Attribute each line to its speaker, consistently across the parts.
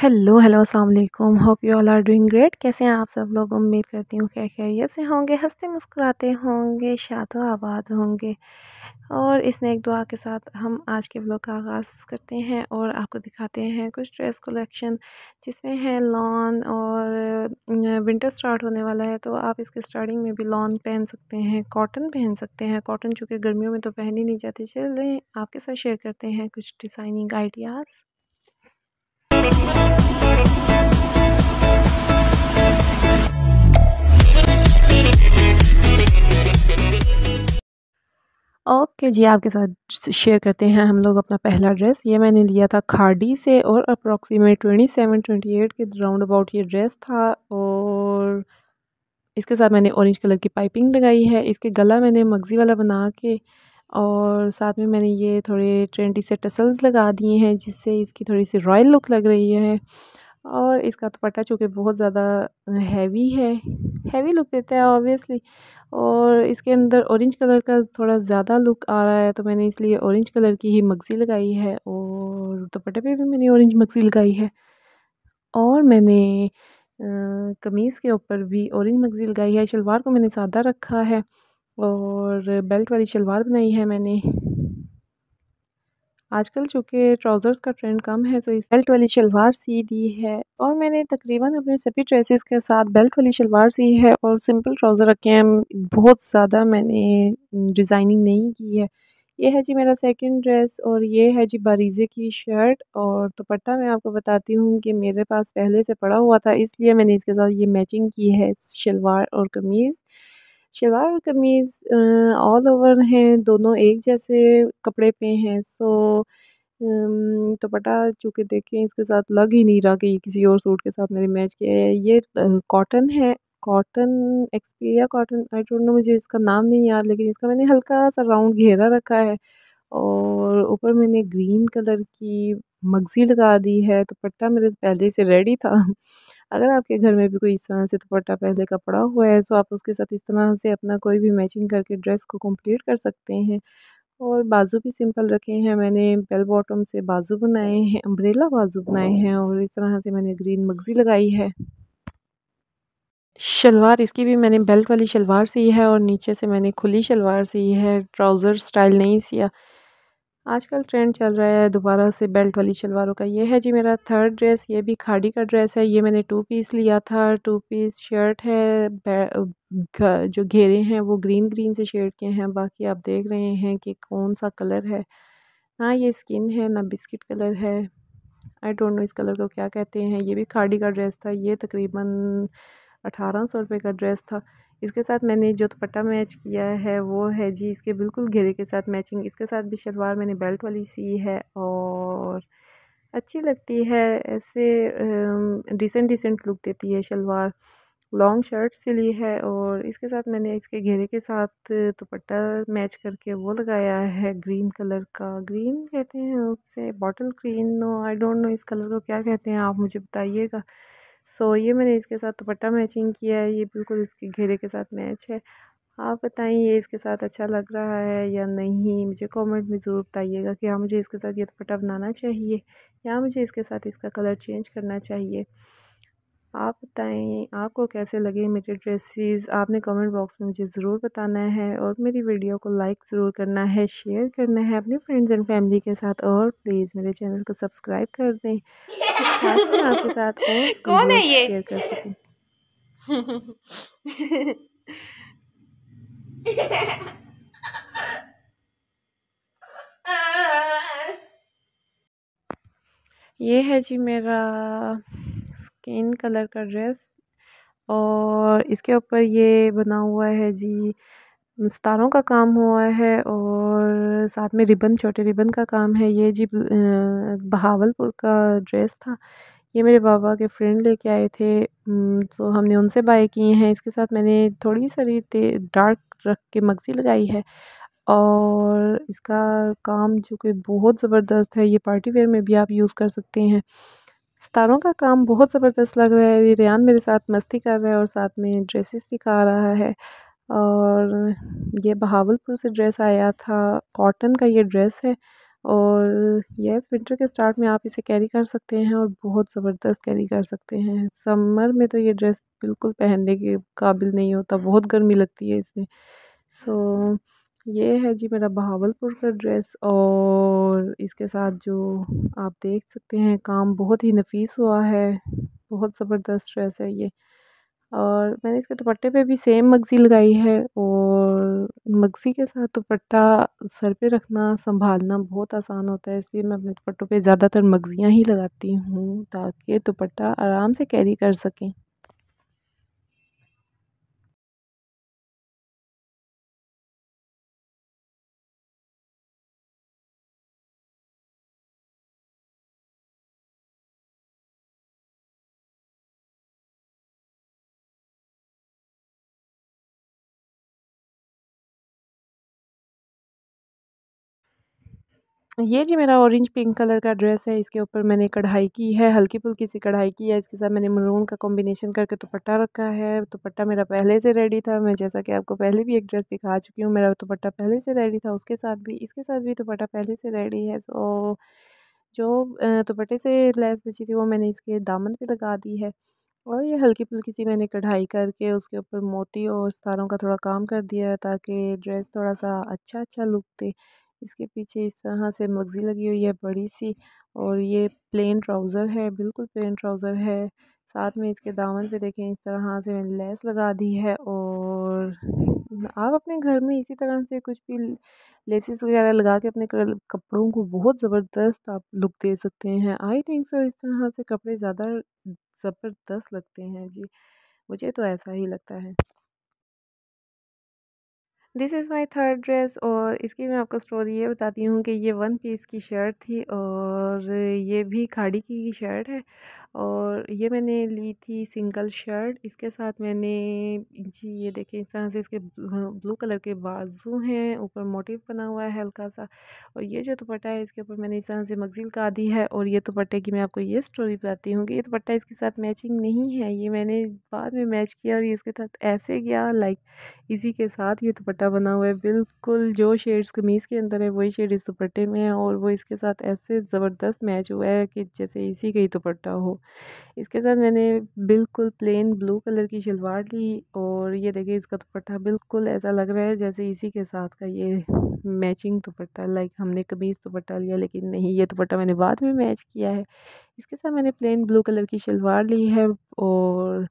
Speaker 1: Hello hello अस्सलाम वालेकुम hope you all are doing great कैसे हैं आप सब लोग उम्मीद करती हूँ क्या खैरियत से होंगे हंसते मुस्कुराते होंगे शादो आबाद होंगे और इस नेक दुआ के साथ हम आज के ब्लॉग का आगाज़ करते हैं और आपको दिखाते हैं कुछ ड्रेस कलेक्शन जिसमें है लॉन और विंटर स्टार्ट होने वाला है तो आप इसके स्टार्टिंग में भी लॉन पहन सकते हैं कॉटन पहन सकते हैं कॉटन चूँकि गर्मियों में तो पहन ही नहीं जाते चलें आपके साथ शेयर करते हैं कुछ डिज़ाइनिंग आइडियाज़ ओके जी आपके साथ शेयर करते हैं हम लोग अपना पहला ड्रेस ये मैंने लिया था खाडी से और approximate twenty seven twenty eight के राउंड अबाउट ये ड्रेस था और इसके साथ मैंने ऑरेंज कलर की पाइपिंग लगाई है इसके गला मैंने मगज़ी वाला बना के और साथ में मैंने ये थोड़े ट्रेंडी से टसल्स लगा दिए हैं जिससे इसकी थोड़ी सी रॉयल लुक लग रही है और इसका दुपट्टा तो चूँकि बहुत ज़्यादा हैवी है हैवी लुक देता है ऑब्वियसली और इसके अंदर ऑरेंज कलर का थोड़ा ज़्यादा लुक आ रहा है तो मैंने इसलिए ऑरेंज कलर की ही मगज़ी लगाई है और दुपट्टे पे भी मैंने ऑरेंज मगज़ी लगाई है और मैंने कमीज़ के ऊपर भी ऑरेंज मगज़ी लगाई है शलवार को मैंने सादा रखा है और बेल्ट वाली शलवार बनाई है मैंने आजकल चूँकि ट्राउज़र्स का ट्रेंड कम है तो इस बेल्ट वाली शलवार सी दी है और मैंने तकरीबन अपने सभी ड्रेसेस के साथ बेल्ट वाली शलवार सी है और सिंपल ट्राउज़र रखे हैं बहुत ज़्यादा मैंने डिज़ाइनिंग नहीं की है ये है जी मेरा सेकंड ड्रेस और ये है जी बारीज़े की शर्ट और दुपट्टा मैं आपको बताती हूँ कि मेरे पास पहले से पड़ा हुआ था इसलिए मैंने इसके साथ ये मैचिंग की है शलवार और कमीज़ शलवार और कमीज ऑल ओवर हैं दोनों एक जैसे कपड़े पे हैं सो दुपट्टा चूँकि देखें इसके साथ लग ही नहीं रहा कि किसी और सूट के साथ मेरे मैच किया है ये कॉटन है cotton Xperia cotton I don't know मुझे इसका नाम नहीं याद लेकिन इसका मैंने हल्का सा राउंड घेरा रखा है और ऊपर मैंने ग्रीन कलर की मगज़ी लगा दी है दुपट्टा मेरे पहले से रेडी था अगर आपके घर में भी कोई इस तरह से दुपट्टा पहले का पड़ा हुआ है तो आप उसके साथ इस तरह से अपना कोई भी मैचिंग करके ड्रेस को कंप्लीट कर सकते हैं और बाजू भी सिंपल रखे हैं मैंने बेल बॉटम से बाजू बनाए हैं अम्ब्रेला बाजू बनाए हैं और इस तरह से मैंने ग्रीन मगजी लगाई है शलवार इसकी भी मैंने बेल्ट वाली शलवार सी है और नीचे से मैंने खुली शलवार सी है ट्राउज़र स्टाइल नहीं सिया आजकल ट्रेंड चल रहा है दोबारा से बेल्ट वाली शलवारों का ये है जी मेरा थर्ड ड्रेस ये भी खाड़ी का ड्रेस है ये मैंने टू पीस लिया था टू पीस शर्ट है जो घेरे हैं वो ग्रीन ग्रीन से शेड के हैं बाकी आप देख रहे हैं कि कौन सा कलर है ना ये स्किन है ना बिस्किट कलर है आई डोंट नो इस कलर को क्या कहते हैं ये भी खाड़ी का ड्रेस था ये तकरीबन अठारह सौ रुपये का ड्रेस था इसके साथ मैंने जो दुपट्टा मैच किया है वो है जी इसके बिल्कुल घेरे के साथ मैचिंग इसके साथ भी शलवार मैंने बेल्ट वाली सी है और अच्छी लगती है ऐसे डिसेंट डिसेंट लुक देती है शलवार लॉन्ग शर्ट से ली है और इसके साथ मैंने इसके घेरे के साथ दुपट्टा मैच करके वो लगाया है ग्रीन कलर का ग्रीन कहते हैं उससे bottle green no I don't know इस कलर को क्या कहते हैं आप मुझे बताइएगा सो ये मैंने इसके साथ दुपट्टा मैचिंग किया है ये बिल्कुल इसके घेरे के साथ मैच है आप ये इसके साथ अच्छा लग रहा है या नहीं मुझे कमेंट में ज़रूर बताइएगा कि हाँ मुझे इसके साथ ये दुपट्टा बनाना चाहिए या मुझे इसके साथ इसका कलर चेंज करना चाहिए आप बताएं आपको कैसे लगे मेरे ड्रेसेस आपने कमेंट बॉक्स में मुझे ज़रूर बताना है और मेरी वीडियो को लाइक ज़रूर करना है शेयर करना है अपने फ्रेंड्स एंड फैमिली के साथ और प्लीज़ मेरे चैनल को सब्सक्राइब कर दें
Speaker 2: आपके साथ और कौन है ये शेयर कर सकूँ
Speaker 1: ये है जी मेरा स्किन कलर का ड्रेस और इसके ऊपर ये बना हुआ है जी सितारों का काम हुआ है और साथ में रिबन छोटे रिबन का काम है ये जी बहावलपुर का ड्रेस था ये मेरे बाबा के फ्रेंड लेके आए थे तो हमने उनसे बाय किए हैं इसके साथ मैंने थोड़ी सारी डार्क रख के मगजी लगाई है और इसका काम जो कि बहुत ज़बरदस्त है ये पार्टी वेयर में भी आप यूज़ कर सकते हैं सितारों का काम बहुत ज़बरदस्त लग रहा है रियान मेरे साथ मस्ती कर रहा है और साथ में ड्रेसेस दिखा रहा है और ये बहावलपुर से ड्रेस आया था कॉटन का ये ड्रेस है और यस विंटर के स्टार्ट में आप इसे कैरी कर सकते हैं और बहुत ज़बरदस्त कैरी कर सकते हैं समर में तो ये ड्रेस बिल्कुल पहनने के काबिल नहीं होता बहुत गर्मी लगती है इसमें सो ये है जी मेरा बहावलपुर का ड्रेस और इसके साथ जो आप देख सकते हैं काम बहुत ही नफीस हुआ है बहुत ज़बरदस्त ड्रेस है ये और मैंने इसके दुपट्टे पे भी सेम मगज़ी लगाई है और मगज़ी के साथ दुपट्टा सर पे रखना संभालना बहुत आसान होता है इसलिए मैं अपने दुपट्टों पे ज़्यादातर मगज़ियाँ ही लगाती हूँ ताकि दुपट्टा आराम से कैरी कर सकें ये जी मेरा ऑरेंज पिंक कलर का ड्रेस है इसके ऊपर मैंने कढ़ाई की है हल्की फुल्की सी कढ़ाई की है इसके साथ मैंने मरून का कॉम्बिनेशन करके दुपट्टा रखा है दुपट्टा मेरा पहले से रेडी था मैं जैसा कि आपको पहले भी एक ड्रेस दिखा चुकी हूँ मेरा दुपट्टा पहले से रेडी था उसके साथ भी इसके साथ भी दुपट्टा पहले से रेडी है सो जो दुपट्टे से लैस बची थी वो मैंने इसके दामन पर लगा दी है और ये हल्की फुल्की सी मैंने कढ़ाई करके उसके ऊपर मोती और सितारों का थोड़ा काम कर दिया है ताकि ड्रेस थोड़ा सा अच्छा अच्छा लुक दे इसके पीछे इस तरह से मगजी लगी हुई है बड़ी सी और ये प्लेन ट्राउजर है बिल्कुल प्लेन ट्राउजर है साथ में इसके दामन पे देखें इस तरह से मैंने लेस लगा दी है और आप अपने घर में इसी तरह से कुछ भी लेसेस वगैरह लगा के अपने कपड़ों को बहुत ज़बरदस्त आप लुक दे सकते हैं आई थिंक सो इस तरह से कपड़े ज़्यादा ज़बरदस्त लगते हैं जी मुझे तो ऐसा ही लगता है this is my third dress और इसकी मैं आपको स्टोरी ये बताती हूँ कि ये वन पीस की शर्ट थी और ये भी खाड़ी की शर्ट है और ये मैंने ली थी सिंगल शर्ट इसके साथ मैंने जी ये देखें इस तरह से इसके ब्लू कलर के बाजू हैं ऊपर मोटिव बना हुआ है हल्का सा और ये जो दुपट्टा है इसके ऊपर मैंने इस तरह से मगजील का दी है और ये दुपट्टे की मैं आपको ये स्टोरी बताती हूँ कि ये दुपट्टा इसके साथ मैचिंग नहीं है ये मैंने बाद में मैच किया और ये इसके साथ ऐसे गया लाइक इसी के साथ ये दुपट्टा दुपट्टा बना हुआ है बिल्कुल जो शेड्स कमीज़ के अंदर है वही शेड इस दुपट्टे में है और वो इसके साथ ऐसे ज़बरदस्त मैच हुआ है कि जैसे इसी का ही दुपट्टा हो इसके साथ मैंने बिल्कुल प्लेन ब्लू कलर की शलवार ली और ये देखिए इसका दुपट्टा बिल्कुल ऐसा लग रहा है जैसे इसी के साथ का ये मैचिंग दुपट्टा लाइक हमने कमीज़ दुपट्टा लिया लेकिन नहीं ये दुपट्टा मैंने बाद में मैच किया है इसके साथ मैंने प्लेन ब्लू कलर की शलवार ली है और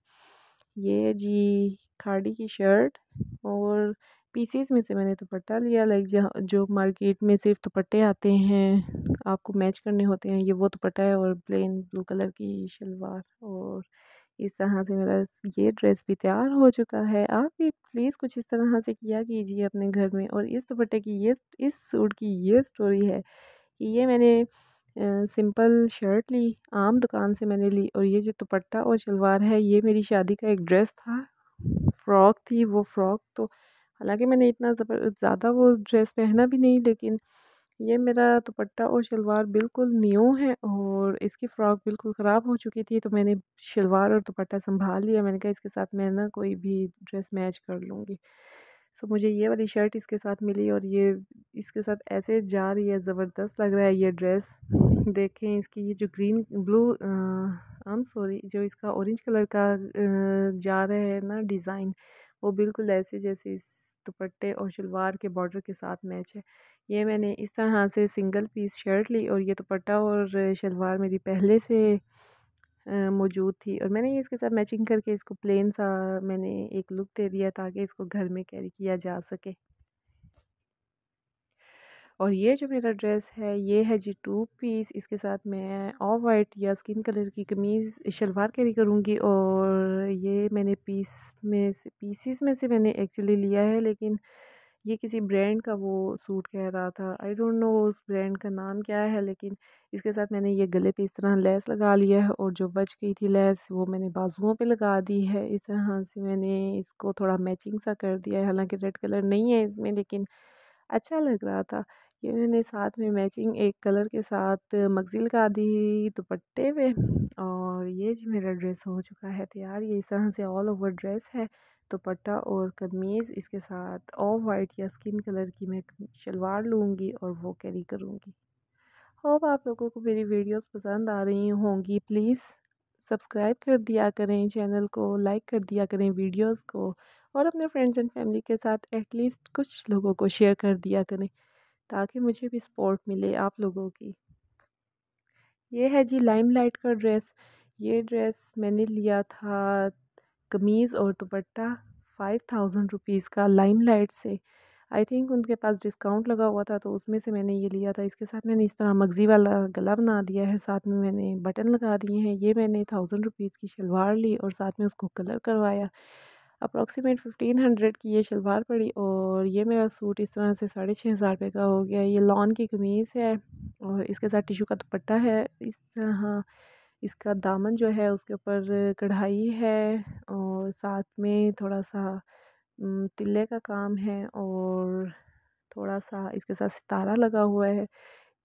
Speaker 1: ये जी खाड़ी की शर्ट और पीसीस में से मैंने दुपट्टा लिया लाइक जहाँ जो मार्केट में सिर्फ दुपट्टे आते हैं आपको मैच करने होते हैं ये वो दुपट्टा है और प्लेन ब्लू कलर की शलवार और इस तरह से मेरा ये ड्रेस भी तैयार हो चुका है आप भी प्लीज़ कुछ इस तरह से किया कीजिए अपने घर में और इस दुपट्टे की ये इस सूट की ये स्टोरी है कि ये मैंने सिंपल शर्ट ली आम दुकान से मैंने ली और ये जो दुपट्टा और शलवार है ये मेरी शादी का एक ड्रेस था फ्रॉक थी वो फ्रॉक तो हालांकि मैंने इतना ज़्यादा वो ड्रेस पहना भी नहीं लेकिन ये मेरा दुपट्टा और शलवार बिल्कुल न्यू है और इसकी फ़्रॉक बिल्कुल ख़राब हो चुकी थी तो मैंने शलवार और दुपट्टा संभाल लिया मैंने कहा इसके साथ मैं ना कोई भी ड्रेस मैच कर लूँगी सो मुझे ये वाली शर्ट इसके साथ मिली और ये इसके साथ ऐसे जा रही है ज़बरदस्त लग रहा है ये ड्रेस देखें इसकी ये जो ग्रीन ब्लू आम सॉरी जो इसका ऑरेंज कलर का जा रहा है ना डिज़ाइन वो बिल्कुल ऐसे जैसे इस दुपट्टे और शलवार के बॉर्डर के साथ मैच है ये मैंने इस तरह से सिंगल पीस शर्ट ली और ये दुपट्टा और शलवार मेरी पहले से मौजूद थी और मैंने इसके साथ मैचिंग करके इसको प्लेन सा मैंने एक लुक दे दिया ताकि इसको घर में कैरी किया जा सके और ये जो मेरा ड्रेस है ये है जी टू पीस इसके साथ मैं ऑफ वाइट या स्किन कलर की कमीज़ शलवार कैरी करूँगी और ये मैंने पीस में से पीसीस में से मैंने एक्चुअली लिया है लेकिन ये किसी ब्रांड का वो सूट कह रहा था आई डोंट नो उस ब्रांड का नाम क्या है लेकिन इसके साथ मैंने ये गले पे इस तरह लेस लगा लिया है और जो बच गई थी लेस वो मैंने बाजुओं पे लगा दी है इस तरह से मैंने इसको थोड़ा मैचिंग सा कर दिया है हालांकि रेड कलर नहीं है इसमें लेकिन अच्छा लग रहा था ये मैंने साथ में मैचिंग एक कलर के साथ मगज़िल का दी दुपट्टे पे और ये जी मेरा ड्रेस हो चुका है तैयार ये इस तरह से ऑल ओवर ड्रेस है दुपट्टा और कमीज़ इसके साथ ऑफ वाइट या स्किन कलर की मैं शलवार लूँगी और वो कैरी करूँगी होप आप लोगों को मेरी वीडियोस पसंद आ रही होंगी प्लीज़ सब्सक्राइब कर दिया करें चैनल को लाइक कर दिया करें वीडियोस को और अपने फ्रेंड्स एंड फैमिली के साथ एटलीस्ट कुछ लोगों को शेयर कर दिया करें ताकि मुझे भी सपोर्ट मिले आप लोगों की ये है जी लाइम लाइट का ड्रेस ये ड्रेस मैंने लिया था कमीज़ और दुपट्टा फाइव थाउजेंड रुपीज़ का लाइम लाइट से आई थिंक उनके पास डिस्काउंट लगा हुआ था तो उसमें से मैंने ये लिया था इसके साथ मैंने इस तरह मगज़ी वाला गला बना दिया है साथ में मैंने बटन लगा दिए हैं ये मैंने थाउजेंड रुपीज़ की शलवार ली और साथ में उसको कलर करवाया अप्रॉक्सीमेट फिफ्टीन हंड्रेड की ये शलवार पड़ी और ये मेरा सूट इस तरह से साढ़े छः हज़ार रुपये का हो गया ये लॉन की कमीज़ है और इसके साथ टिशू का दुपट्टा है इस तरह इसका दामन जो है उसके ऊपर कढ़ाई है और साथ में थोड़ा सा तिल्ले का काम है और थोड़ा सा इसके साथ सितारा लगा हुआ है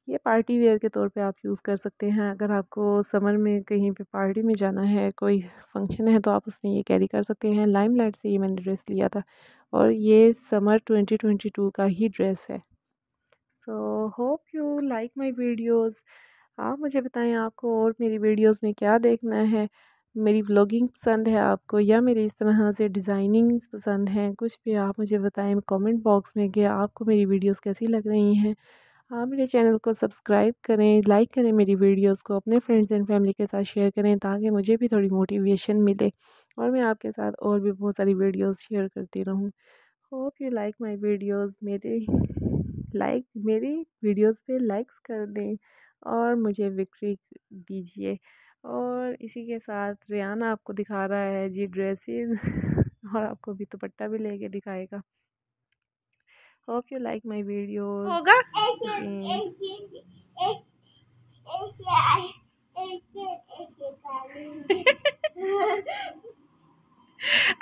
Speaker 1: ये पार्टी वेयर के तौर पे आप यूज़ कर सकते हैं अगर आपको समर में कहीं पे पार्टी में जाना है कोई फंक्शन है तो आप उसमें ये कैरी कर सकते हैं लाइम लाइट से ये मैंने ड्रेस लिया था और ये समर 2022 का ही ड्रेस है so hope you like my videos आप मुझे बताएं आपको और मेरी वीडियोस में क्या देखना है मेरी व्लॉगिंग पसंद है आपको या मेरी इस तरह से डिजाइनिंग पसंद हैं कुछ भी आप मुझे बताएँ कॉमेंट बॉक्स में कि आपको मेरी वीडियोज़ कैसी लग रही हैं हाँ मेरे चैनल को सब्सक्राइब करें लाइक करें मेरी वीडियोस को अपने फ्रेंड्स एंड फैमिली के साथ शेयर करें ताकि मुझे भी थोड़ी मोटिवेशन मिले और मैं आपके साथ और भी बहुत सारी वीडियोस शेयर करती रहूँ hope you like my videos मेरे लाइक मेरी वीडियोस पे लाइक्स कर दें और मुझे विक्ट्री दीजिए और इसी के साथ रियाना आपको दिखा रहा है जी ड्रेसिस और आपको भी दुपट्टा भी लेके दिखाएगा hope you like my video होगा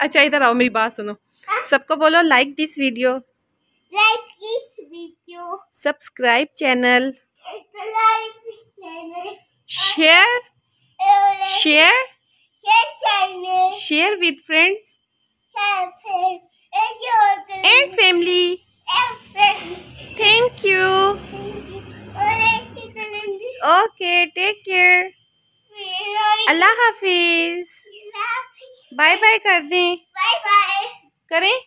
Speaker 1: अच्छा इधर आओ मेरी बात सुनो हाँ। सबको बोलो like this video like this video subscribe channel share share share with friends and family thank you okay take care अल्लाह हाफिज बाय बाय कर दें करें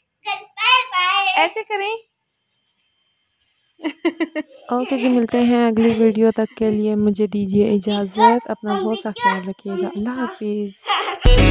Speaker 1: ऐसे करें ओके okay जी मिलते हैं अगली वीडियो तक के लिए मुझे दीजिए इजाज़त अपना बहुत सा ख्याल रखिएगा अल्लाह हाफिज़